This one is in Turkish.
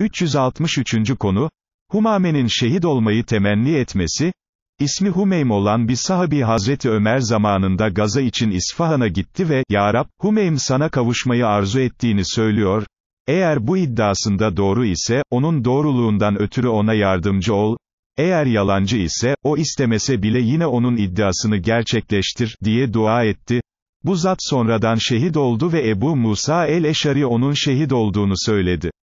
363. konu, Humame'nin şehit olmayı temenni etmesi, ismi Humeym olan bir sahabi Hazreti Ömer zamanında Gaza için İsfahan'a gitti ve, Ya Rab, Humeym sana kavuşmayı arzu ettiğini söylüyor, eğer bu iddiasında doğru ise, onun doğruluğundan ötürü ona yardımcı ol, eğer yalancı ise, o istemese bile yine onun iddiasını gerçekleştir, diye dua etti. Bu zat sonradan şehit oldu ve Ebu Musa el-Eşari onun şehit olduğunu söyledi.